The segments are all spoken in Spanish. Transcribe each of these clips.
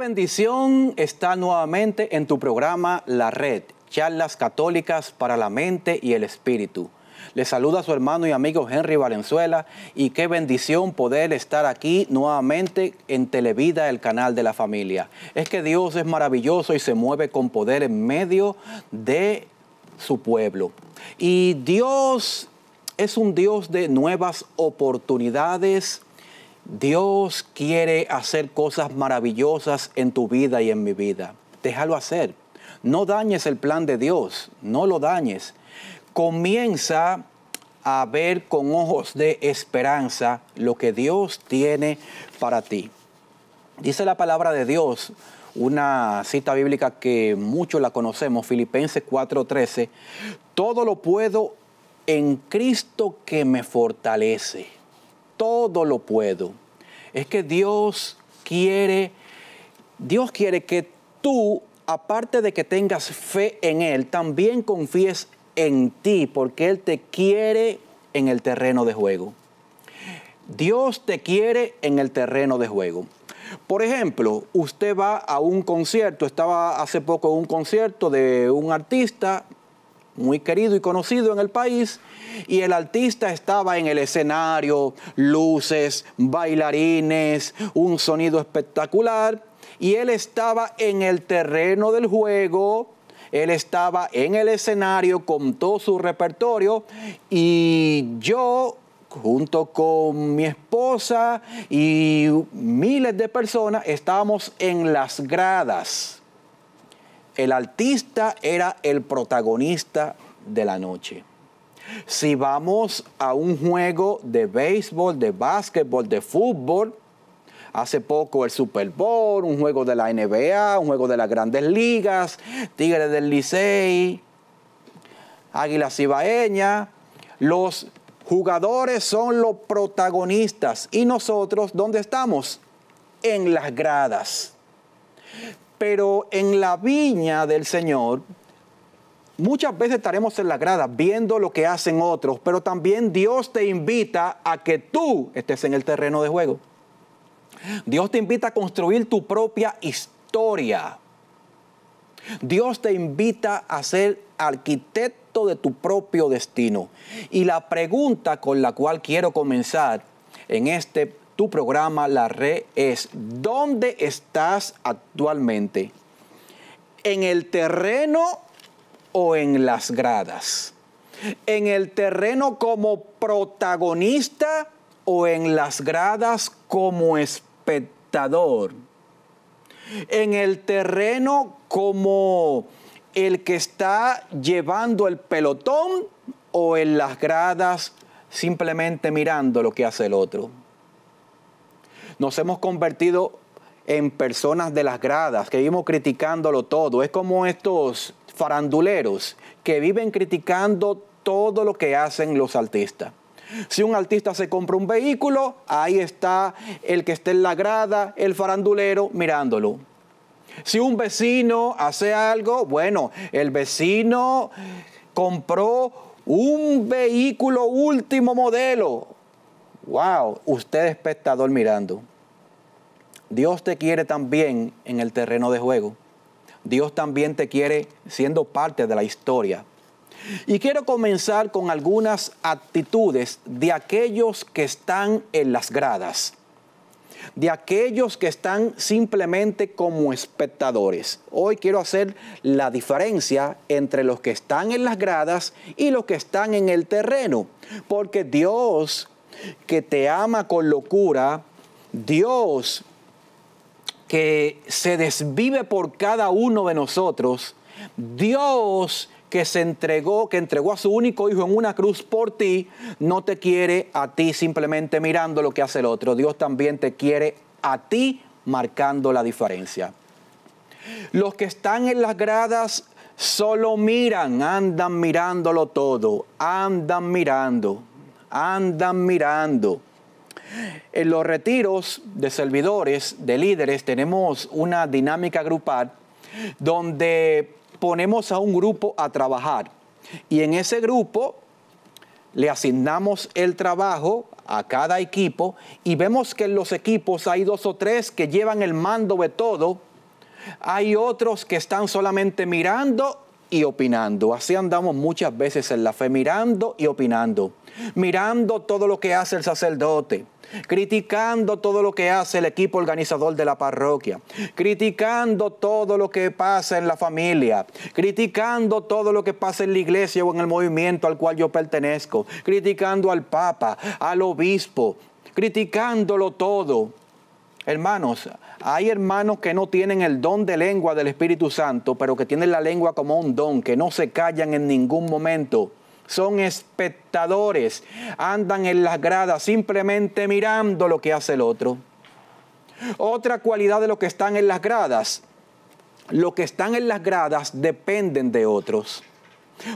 bendición está nuevamente en tu programa La Red, charlas católicas para la mente y el espíritu. Le saluda a su hermano y amigo Henry Valenzuela y qué bendición poder estar aquí nuevamente en Televida, el canal de la familia. Es que Dios es maravilloso y se mueve con poder en medio de su pueblo. Y Dios es un Dios de nuevas oportunidades Dios quiere hacer cosas maravillosas en tu vida y en mi vida. Déjalo hacer. No dañes el plan de Dios, no lo dañes. Comienza a ver con ojos de esperanza lo que Dios tiene para ti. Dice la palabra de Dios, una cita bíblica que muchos la conocemos, Filipenses 4:13, todo lo puedo en Cristo que me fortalece todo lo puedo. Es que Dios quiere, Dios quiere que tú, aparte de que tengas fe en Él, también confíes en ti, porque Él te quiere en el terreno de juego. Dios te quiere en el terreno de juego. Por ejemplo, usted va a un concierto, estaba hace poco en un concierto de un artista muy querido y conocido en el país, y el artista estaba en el escenario, luces, bailarines, un sonido espectacular, y él estaba en el terreno del juego, él estaba en el escenario con todo su repertorio, y yo junto con mi esposa y miles de personas estábamos en las gradas el artista era el protagonista de la noche. Si vamos a un juego de béisbol, de básquetbol, de fútbol, hace poco el Super Bowl, un juego de la NBA, un juego de las grandes ligas, Tigres del Licey, Águila Cibaeña, los jugadores son los protagonistas y nosotros, ¿dónde estamos? En las gradas. Pero en la viña del Señor, muchas veces estaremos en la grada viendo lo que hacen otros, pero también Dios te invita a que tú estés en el terreno de juego. Dios te invita a construir tu propia historia. Dios te invita a ser arquitecto de tu propio destino. Y la pregunta con la cual quiero comenzar en este tu programa La Red es, ¿dónde estás actualmente? ¿En el terreno o en las gradas? ¿En el terreno como protagonista o en las gradas como espectador? ¿En el terreno como el que está llevando el pelotón o en las gradas simplemente mirando lo que hace el otro? Nos hemos convertido en personas de las gradas, que vivimos criticándolo todo. Es como estos faranduleros que viven criticando todo lo que hacen los artistas. Si un artista se compra un vehículo, ahí está el que esté en la grada, el farandulero, mirándolo. Si un vecino hace algo, bueno, el vecino compró un vehículo último modelo. ¡Wow! Usted espectador mirando. Dios te quiere también en el terreno de juego. Dios también te quiere siendo parte de la historia. Y quiero comenzar con algunas actitudes de aquellos que están en las gradas, de aquellos que están simplemente como espectadores. Hoy quiero hacer la diferencia entre los que están en las gradas y los que están en el terreno, porque Dios que te ama con locura, Dios que se desvive por cada uno de nosotros, Dios que se entregó, que entregó a su único hijo en una cruz por ti, no te quiere a ti simplemente mirando lo que hace el otro. Dios también te quiere a ti marcando la diferencia. Los que están en las gradas solo miran, andan mirándolo todo, andan mirando, andan mirando. En los retiros de servidores, de líderes, tenemos una dinámica grupal donde ponemos a un grupo a trabajar y en ese grupo le asignamos el trabajo a cada equipo y vemos que en los equipos hay dos o tres que llevan el mando de todo, hay otros que están solamente mirando y opinando. Así andamos muchas veces en la fe, mirando y opinando, mirando todo lo que hace el sacerdote, criticando todo lo que hace el equipo organizador de la parroquia, criticando todo lo que pasa en la familia, criticando todo lo que pasa en la iglesia o en el movimiento al cual yo pertenezco, criticando al Papa, al obispo, criticándolo todo. Hermanos, hay hermanos que no tienen el don de lengua del Espíritu Santo, pero que tienen la lengua como un don, que no se callan en ningún momento. Son espectadores, andan en las gradas simplemente mirando lo que hace el otro. Otra cualidad de los que están en las gradas, los que están en las gradas dependen de otros.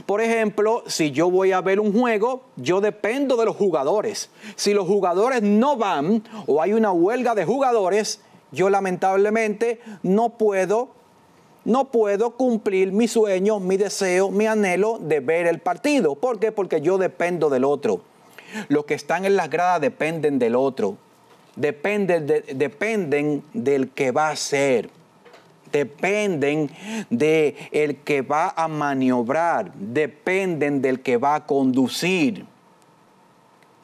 Por ejemplo, si yo voy a ver un juego, yo dependo de los jugadores. Si los jugadores no van o hay una huelga de jugadores, yo lamentablemente no puedo, no puedo cumplir mi sueño, mi deseo, mi anhelo de ver el partido. ¿Por qué? Porque yo dependo del otro. Los que están en las gradas dependen del otro. Dependen, dependen del que va a ser dependen de el que va a maniobrar, dependen del que va a conducir.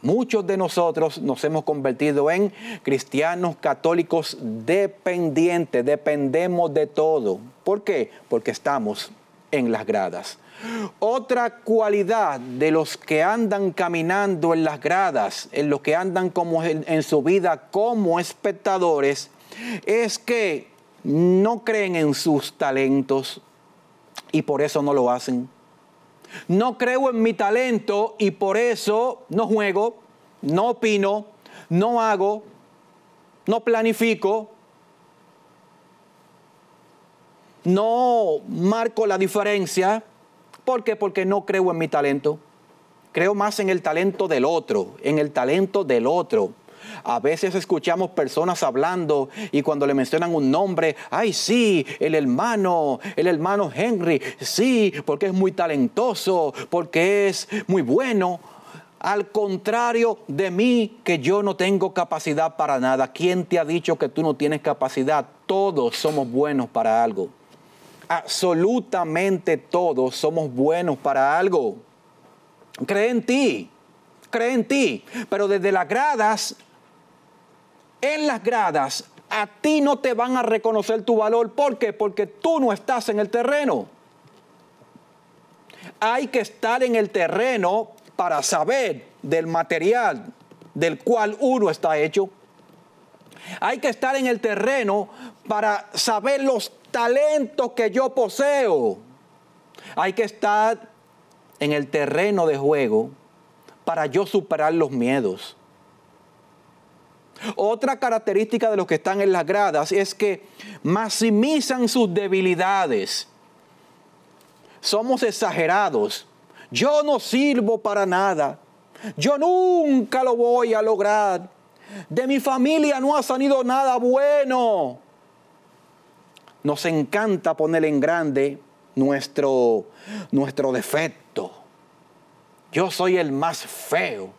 Muchos de nosotros nos hemos convertido en cristianos católicos dependientes, dependemos de todo. ¿Por qué? Porque estamos en las gradas. Otra cualidad de los que andan caminando en las gradas, en los que andan como en su vida como espectadores, es que no creen en sus talentos y por eso no lo hacen no creo en mi talento y por eso no juego, no opino, no hago, no planifico, no marco la diferencia. ¿Por qué? Porque no creo en mi talento. Creo más en el talento del otro, en el talento del otro. A veces escuchamos personas hablando y cuando le mencionan un nombre, ay sí, el hermano, el hermano Henry, sí, porque es muy talentoso, porque es muy bueno. Al contrario de mí, que yo no tengo capacidad para nada. ¿Quién te ha dicho que tú no tienes capacidad? Todos somos buenos para algo. Absolutamente todos somos buenos para algo. Cree en ti, cree en ti. Pero desde las gradas en las gradas, a ti no te van a reconocer tu valor. ¿Por qué? Porque tú no estás en el terreno. Hay que estar en el terreno para saber del material del cual uno está hecho. Hay que estar en el terreno para saber los talentos que yo poseo. Hay que estar en el terreno de juego para yo superar los miedos. Otra característica de los que están en las gradas es que maximizan sus debilidades. Somos exagerados. Yo no sirvo para nada. Yo nunca lo voy a lograr. De mi familia no ha salido nada bueno. Nos encanta poner en grande nuestro, nuestro defecto. Yo soy el más feo.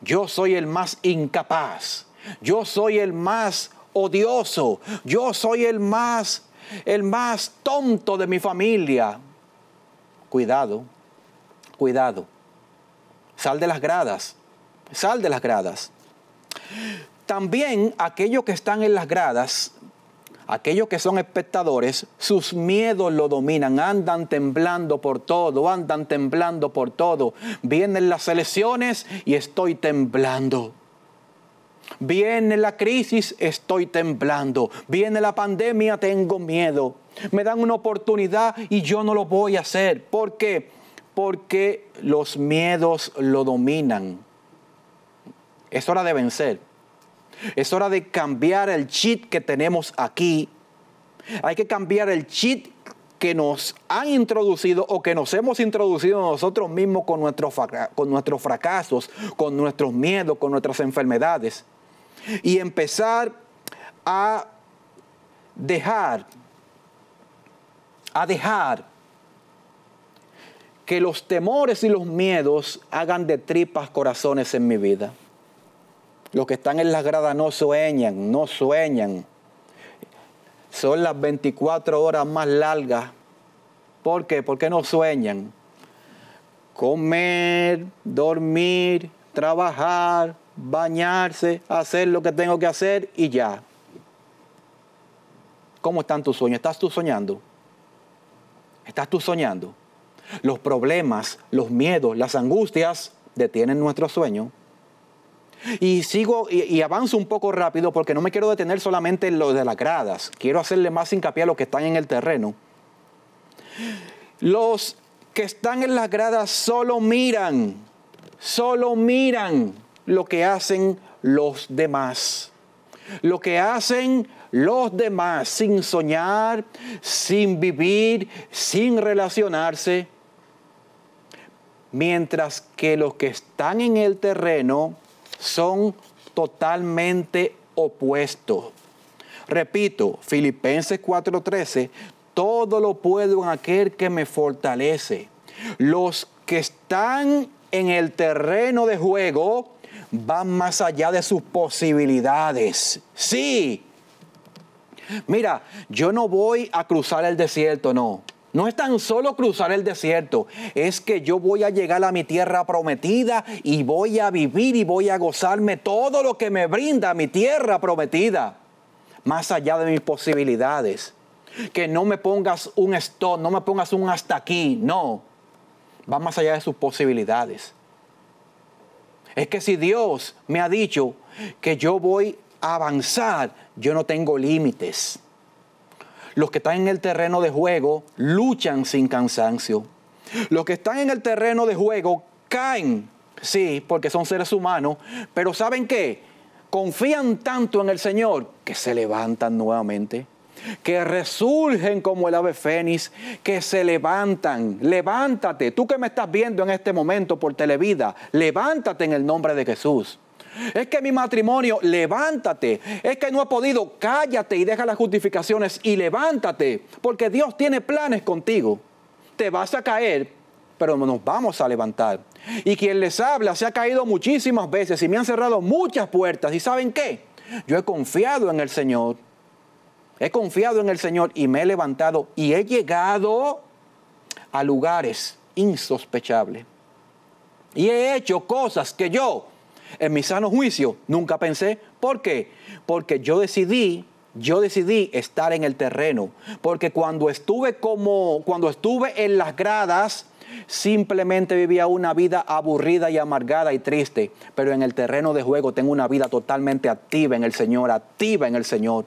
Yo soy el más incapaz. Yo soy el más odioso. Yo soy el más, el más tonto de mi familia. Cuidado, cuidado. Sal de las gradas. Sal de las gradas. También aquellos que están en las gradas, aquellos que son espectadores, sus miedos lo dominan, andan temblando por todo, andan temblando por todo. Vienen las elecciones y estoy temblando. Viene la crisis, estoy temblando. Viene la pandemia, tengo miedo. Me dan una oportunidad y yo no lo voy a hacer. ¿Por qué? Porque los miedos lo dominan. Es hora de vencer. Es hora de cambiar el chip que tenemos aquí. Hay que cambiar el chip que nos han introducido o que nos hemos introducido nosotros mismos con, con nuestros fracasos, con nuestros miedos, con nuestras enfermedades y empezar a dejar, a dejar que los temores y los miedos hagan de tripas corazones en mi vida. Los que están en las gradas no sueñan, no sueñan. Son las 24 horas más largas. ¿Por qué? Porque no sueñan. Comer, dormir, trabajar, bañarse, hacer lo que tengo que hacer y ya. ¿Cómo están tus sueños? ¿Estás tú soñando? ¿Estás tú soñando? Los problemas, los miedos, las angustias detienen nuestro sueño. Y sigo y, avanzo un poco rápido porque no me quiero detener solamente en lo de las gradas. Quiero hacerle más hincapié a los que están en el terreno. Los que están en las gradas solo miran, solo miran lo que hacen los demás. Lo que hacen los demás sin soñar, sin vivir, sin relacionarse. Mientras que los que están en el terreno son totalmente opuestos. Repito, Filipenses 4:13, todo lo puedo en aquel que me fortalece. Los que están en el terreno de juego van más allá de sus posibilidades. Sí. Mira, yo no voy a cruzar el desierto, no. No es tan solo cruzar el desierto, es que yo voy a llegar a mi tierra prometida y voy a vivir y voy a gozarme todo lo que me brinda mi tierra prometida, más allá de mis posibilidades. Que no me pongas un stop, no me pongas un hasta aquí, no. Va más allá de sus posibilidades. Es que si Dios me ha dicho que yo voy a avanzar, yo no tengo límites. Los que están en el terreno de juego luchan sin cansancio. Los que están en el terreno de juego caen, sí, porque son seres humanos, pero ¿saben qué? Confían tanto en el Señor que se levantan nuevamente que resurgen como el ave fénix, que se levantan. Levántate, tú que me estás viendo en este momento por televida, levántate en el nombre de Jesús. Es que mi matrimonio, levántate. Es que no ha podido, cállate y deja las justificaciones y levántate, porque Dios tiene planes contigo. Te vas a caer, pero nos vamos a levantar. Y quien les habla se ha caído muchísimas veces y me han cerrado muchas puertas. ¿Y saben qué? Yo he confiado en el Señor He confiado en el Señor y me he levantado y he llegado a lugares insospechables. Y he hecho cosas que yo, en mi sano juicio, nunca pensé. ¿Por qué? Porque yo decidí, yo decidí estar en el terreno. Porque cuando estuve como, cuando estuve en las gradas, simplemente vivía una vida aburrida y amargada y triste. Pero en el terreno de juego tengo una vida totalmente activa en el Señor, activa en el Señor.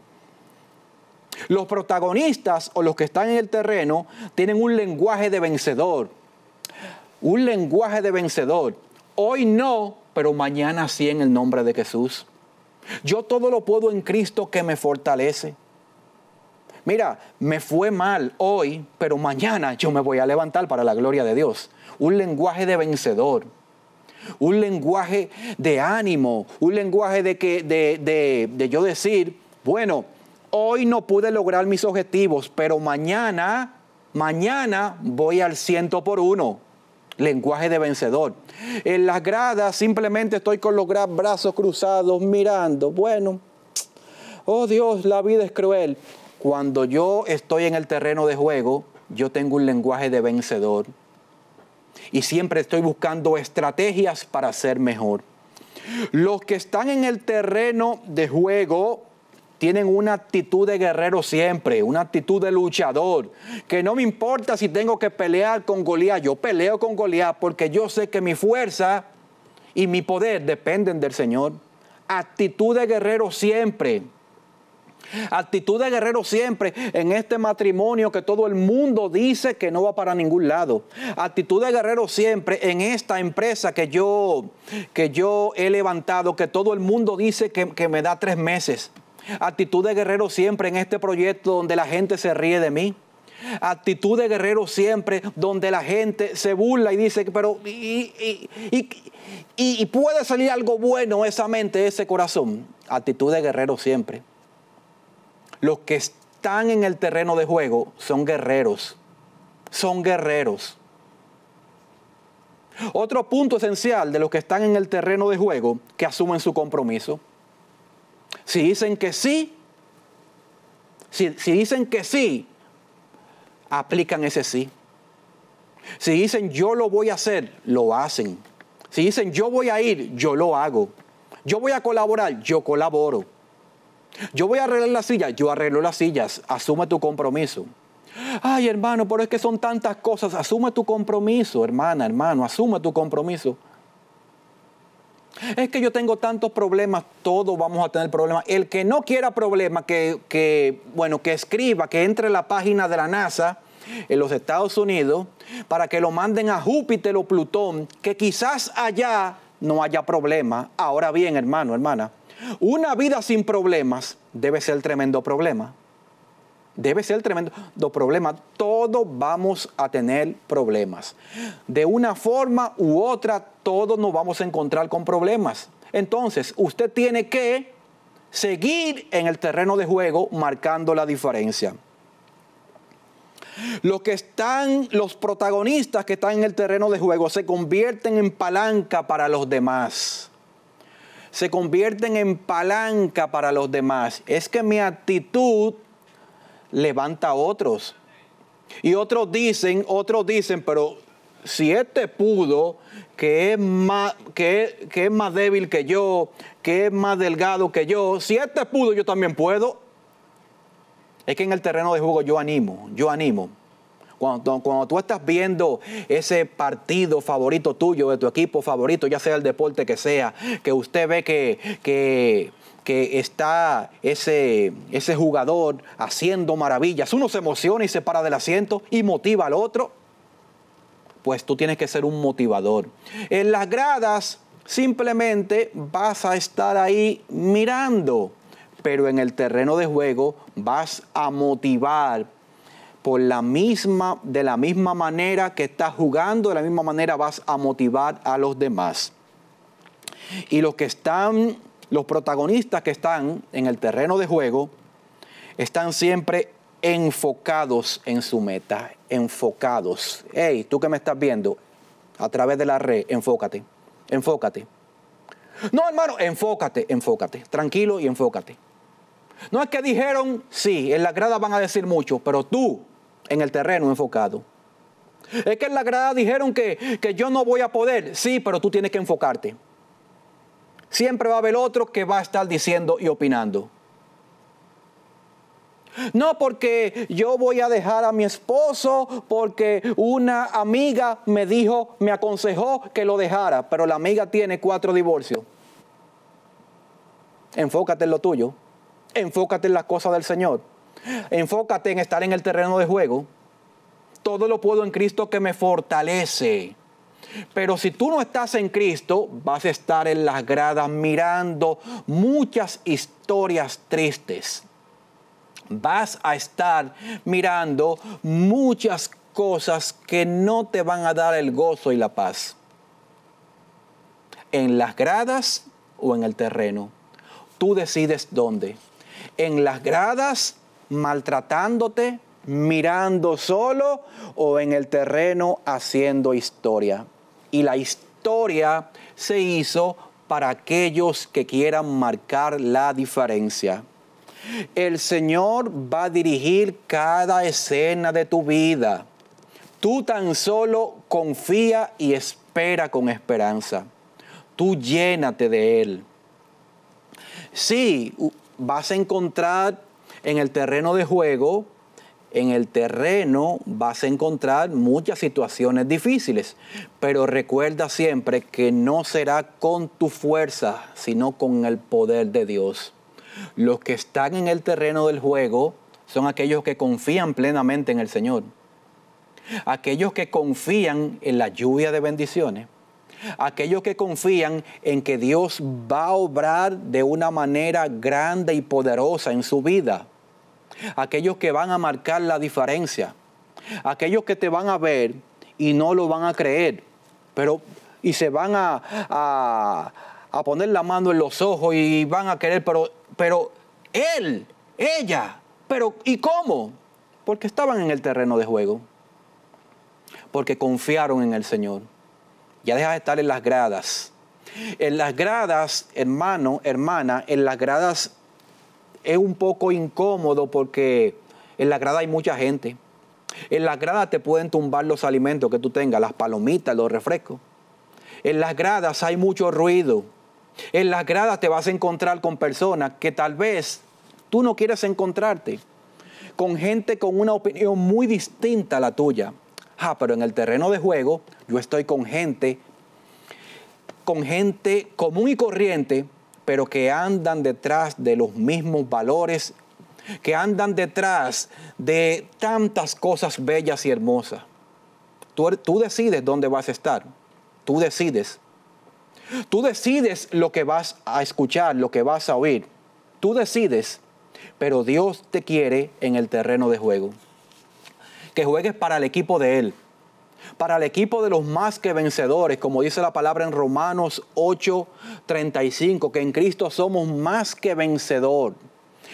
Los protagonistas o los que están en el terreno tienen un lenguaje de vencedor. Un lenguaje de vencedor. Hoy no, pero mañana sí en el nombre de Jesús. Yo todo lo puedo en Cristo que me fortalece. Mira, me fue mal hoy, pero mañana yo me voy a levantar para la gloria de Dios. Un lenguaje de vencedor. Un lenguaje de ánimo. Un lenguaje de, que, de yo decir, bueno, hoy no pude lograr mis objetivos, pero mañana, mañana voy al ciento por uno. Lenguaje de vencedor. En las gradas simplemente estoy con los brazos cruzados mirando. Bueno, oh Dios, la vida es cruel. Cuando yo estoy en el terreno de juego, yo tengo un lenguaje de vencedor. Y siempre estoy buscando estrategias para ser mejor. Los que están en el terreno de juego tienen una actitud de guerrero siempre, una actitud de luchador, que no me importa si tengo que pelear con Goliat, yo peleo con Goliat porque yo sé que mi fuerza y mi poder dependen del Señor. Actitud de guerrero siempre. Actitud de guerrero siempre en este matrimonio que todo el mundo dice que no va para ningún lado. Actitud de guerrero siempre en esta empresa que yo, que yo he levantado, que todo el mundo dice que, que me da tres meses. Actitud de guerrero siempre en este proyecto donde la gente se ríe de mí. Actitud de guerrero siempre donde la gente se burla y dice, pero y, puede salir algo bueno esa mente, ese corazón. Actitud de guerrero siempre. Los que están en el terreno de juego son guerreros. Son guerreros. Otro punto esencial de los que están en el terreno de juego que asumen su compromiso. Si dicen que sí, si, dicen que sí, aplican ese sí. Si dicen yo lo voy a hacer, lo hacen. Si dicen yo voy a ir, yo lo hago. Yo voy a colaborar, yo colaboro. Yo voy a arreglar las sillas, yo arreglo las sillas. Asume tu compromiso. Ay, hermano, pero es que son tantas cosas. Asume tu compromiso, hermana, hermano, asume tu compromiso. Es que yo tengo tantos problemas, todos vamos a tener problemas. El que no quiera problemas, que, que, bueno, que escriba, que entre en la página de la NASA en los Estados Unidos, para que lo manden a Júpiter o Plutón, que quizás allá no haya problema. Ahora bien, hermano, hermana, una vida sin problemas debe ser tremendo problema debe ser tremendo problema. Todos vamos a tener problemas. De una forma u otra, todos nos vamos a encontrar con problemas. Entonces, usted tiene que seguir en el terreno de juego marcando la diferencia. Los que están, los protagonistas que están en el terreno de juego se convierten en palanca para los demás. Se convierten en palanca para los demás. Es que mi actitud levanta a otros. Y otros dicen, otros dicen, pero si este pudo, que es, más, es más débil que yo, que es más delgado que yo, si este pudo, yo también puedo. Es que en el terreno de juego yo animo, yo animo. Cuando, tú estás viendo ese partido favorito tuyo, de tu equipo favorito, ya sea el deporte que sea, que usted ve que, está ese, ese jugador haciendo maravillas, uno se emociona y se para del asiento y motiva al otro, pues tú tienes que ser un motivador. En las gradas simplemente vas a estar ahí mirando, pero en el terreno de juego vas a motivar por la misma, de la misma manera que estás jugando, de la misma manera vas a motivar a los demás. Y los que están, los protagonistas que están en el terreno de juego, están siempre enfocados en su meta, enfocados. Hey, tú que me estás viendo a través de la red, enfócate, enfócate. No, hermano, enfócate, enfócate, tranquilo y enfócate. No es que dijeron, sí, en la grada van a decir mucho, pero tú en el terreno enfocado. Es que en la grada dijeron que, yo no voy a poder. Sí, pero tú tienes que enfocarte. Siempre va a haber otro que va a estar diciendo y opinando. No porque yo voy a dejar a mi esposo porque una amiga me dijo, me aconsejó que lo dejara, pero la amiga tiene cuatro divorcios. Enfócate en lo tuyo, enfócate en las cosas del Señor. Enfócate en estar en el terreno de juego. Todo lo puedo en Cristo que me fortalece. Pero si tú no estás en Cristo, vas a estar en las gradas mirando muchas historias tristes. Vas a estar mirando muchas cosas que no te van a dar el gozo y la paz. En las gradas o en el terreno. Tú decides dónde. En las gradas maltratándote, mirando solo o en el terreno haciendo historia. Y la historia se hizo para aquellos que quieran marcar la diferencia. El Señor va a dirigir cada escena de tu vida. Tú tan solo confía y espera con esperanza. Tú llénate de Él. Sí, vas a encontrar en el terreno de juego, en el terreno vas a encontrar muchas situaciones difíciles, pero recuerda siempre que no será con tu fuerza, sino con el poder de Dios. Los que están en el terreno del juego son aquellos que confían plenamente en el Señor, aquellos que confían en la lluvia de bendiciones, aquellos que confían en que Dios va a obrar de una manera grande y poderosa en su vida aquellos que van a marcar la diferencia, aquellos que te van a ver y no lo van a creer, pero y se van a, a, poner la mano en los ojos y van a querer, pero, pero él, ella, pero ¿y cómo? Porque estaban en el terreno de juego, porque confiaron en el Señor. Ya deja de estar en las gradas. En las gradas, hermano, hermana, en las gradas es un poco incómodo porque en la grada hay mucha gente. En la gradas te pueden tumbar los alimentos que tú tengas, las palomitas, los refrescos. En las gradas hay mucho ruido. En las gradas te vas a encontrar con personas que tal vez tú no quieras encontrarte, con gente con una opinión muy distinta a la tuya. Ah, pero en el terreno de juego yo estoy con gente, con gente común y corriente pero que andan detrás de los mismos valores, que andan detrás de tantas cosas bellas y hermosas. Tú, er, tú decides dónde vas a estar, tú decides. Tú decides lo que vas a escuchar, lo que vas a oír. Tú decides, pero Dios te quiere en el terreno de juego. Que juegues para el equipo de Él para el equipo de los más que vencedores, como dice la palabra en Romanos 8:35, que en Cristo somos más que vencedor.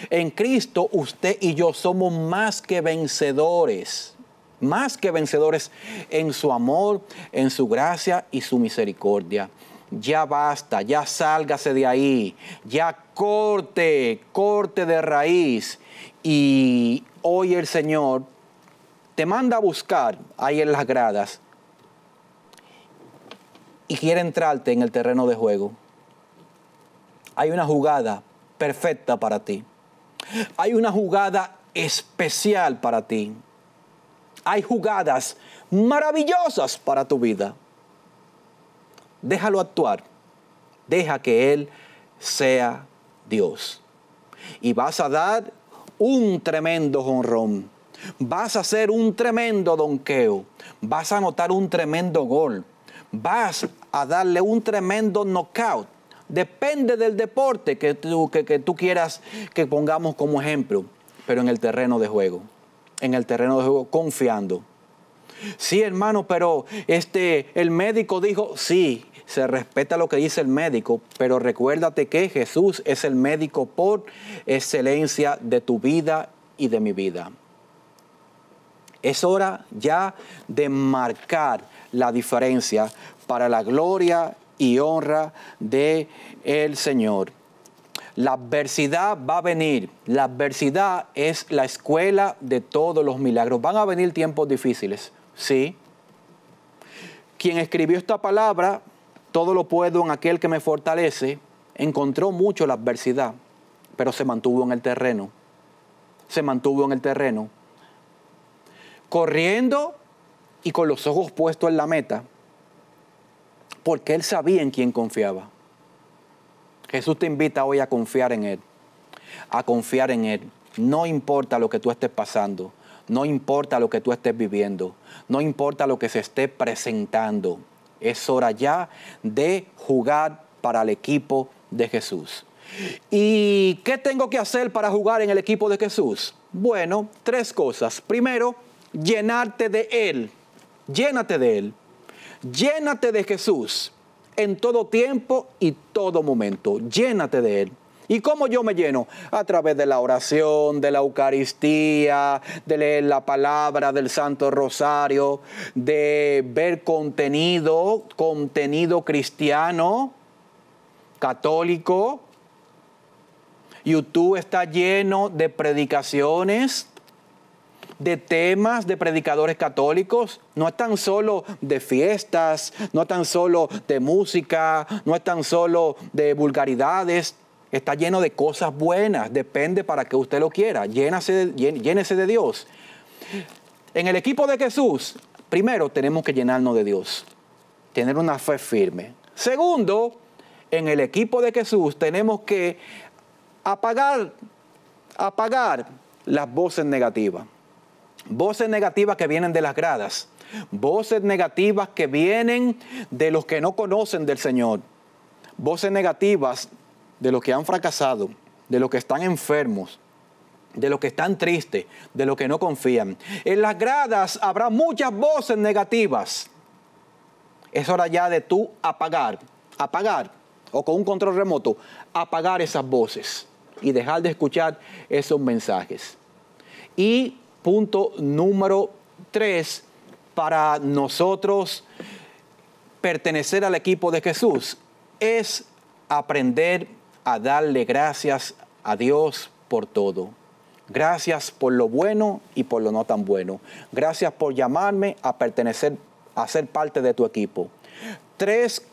En Cristo usted y yo somos más que vencedores, más que vencedores en su amor, en su gracia y su misericordia. Ya basta, ya sálgase de ahí, ya corte, corte de raíz. Y hoy el Señor te manda a buscar ahí en las gradas y quiere entrarte en el terreno de juego. Hay una jugada perfecta para ti. Hay una jugada especial para ti. Hay jugadas maravillosas para tu vida. Déjalo actuar. Deja que Él sea Dios. Y vas a dar un tremendo honrón Vas a hacer un tremendo donqueo, vas a anotar un tremendo gol, vas a darle un tremendo knockout. Depende del deporte que tú, quieras que pongamos como ejemplo, pero en el terreno de juego, en el terreno de juego confiando. Sí, hermano, pero este el médico dijo, sí, se respeta lo que dice el médico, pero recuérdate que Jesús es el médico por excelencia de tu vida y de mi vida. Es hora ya de marcar la diferencia para la gloria y honra de el Señor. La adversidad va a venir. La adversidad es la escuela de todos los milagros. Van a venir tiempos difíciles, sí. Quien escribió esta palabra, todo lo puedo en aquel que me fortalece, encontró mucho la adversidad, pero se mantuvo en el terreno. Se mantuvo en el terreno corriendo y con los ojos puestos en la meta, porque él sabía en quién confiaba. Jesús te invita hoy a confiar en Él, a confiar en Él. No importa lo que tú estés pasando, no importa lo que tú estés viviendo, no importa lo que se esté presentando. Es hora ya de jugar para el equipo de Jesús. ¿Y qué tengo que hacer para jugar en el equipo de Jesús? Bueno, tres cosas. Primero, llenarte de Él. Llénate de Él. Llénate de Jesús en todo tiempo y todo momento. Llénate de Él. ¿Y cómo yo me lleno? A través de la oración, de la Eucaristía, de leer la palabra del Santo Rosario, de ver contenido, contenido cristiano, católico. YouTube está lleno de predicaciones de temas de predicadores católicos, no es tan solo de fiestas, no es tan solo de música, no es tan solo de vulgaridades, está lleno de cosas buenas, depende para que usted lo quiera, llénese de, Dios. En el equipo de Jesús, primero tenemos que llenarnos de Dios, tener una fe firme. Segundo, en el equipo de Jesús tenemos que apagar, apagar las voces negativas voces negativas que vienen de las gradas, voces negativas que vienen de los que no conocen del Señor, voces negativas de los que han fracasado, de los que están enfermos, de los que están tristes, de los que no confían. En las gradas habrá muchas voces negativas. Es hora ya de tú apagar, apagar, o con un control remoto, apagar esas voces y dejar de escuchar esos mensajes. Y punto número tres para nosotros pertenecer al equipo de Jesús es aprender a darle gracias a Dios por todo. Gracias por lo bueno y por lo no tan bueno. Gracias por llamarme a pertenecer, a ser parte de tu equipo. Tres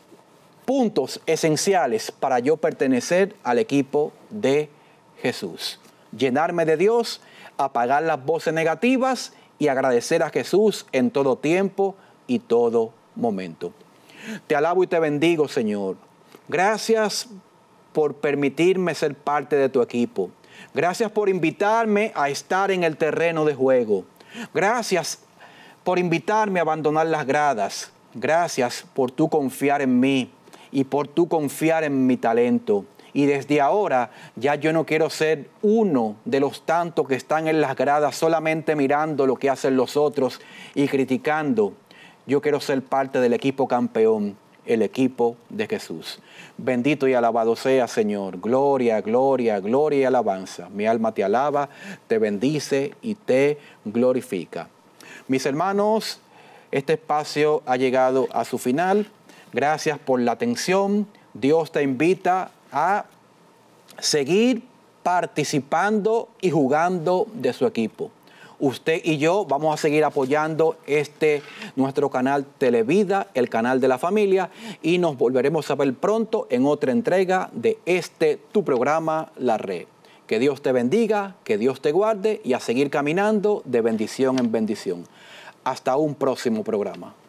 puntos esenciales para yo pertenecer al equipo de Jesús. Llenarme de Dios, apagar las voces negativas y agradecer a Jesús en todo tiempo y todo momento. Te alabo y te bendigo, Señor. Gracias por permitirme ser parte de tu equipo. Gracias por invitarme a estar en el terreno de juego. Gracias por invitarme a abandonar las gradas. Gracias por tú confiar en mí y por tú confiar en mi talento y desde ahora ya yo no quiero ser uno de los tantos que están en las gradas solamente mirando lo que hacen los otros y criticando. Yo quiero ser parte del equipo campeón, el equipo de Jesús. Bendito y alabado sea, Señor. Gloria, gloria, gloria y alabanza. Mi alma te alaba, te bendice y te glorifica. Mis hermanos, este espacio ha llegado a su final. Gracias por la atención. Dios te invita a seguir participando y jugando de su equipo. Usted y yo vamos a seguir apoyando este nuestro canal Televida, el canal de la familia, y nos volveremos a ver pronto en otra entrega de este tu programa La Red. Que Dios te bendiga, que Dios te guarde y a seguir caminando de bendición en bendición. Hasta un próximo programa.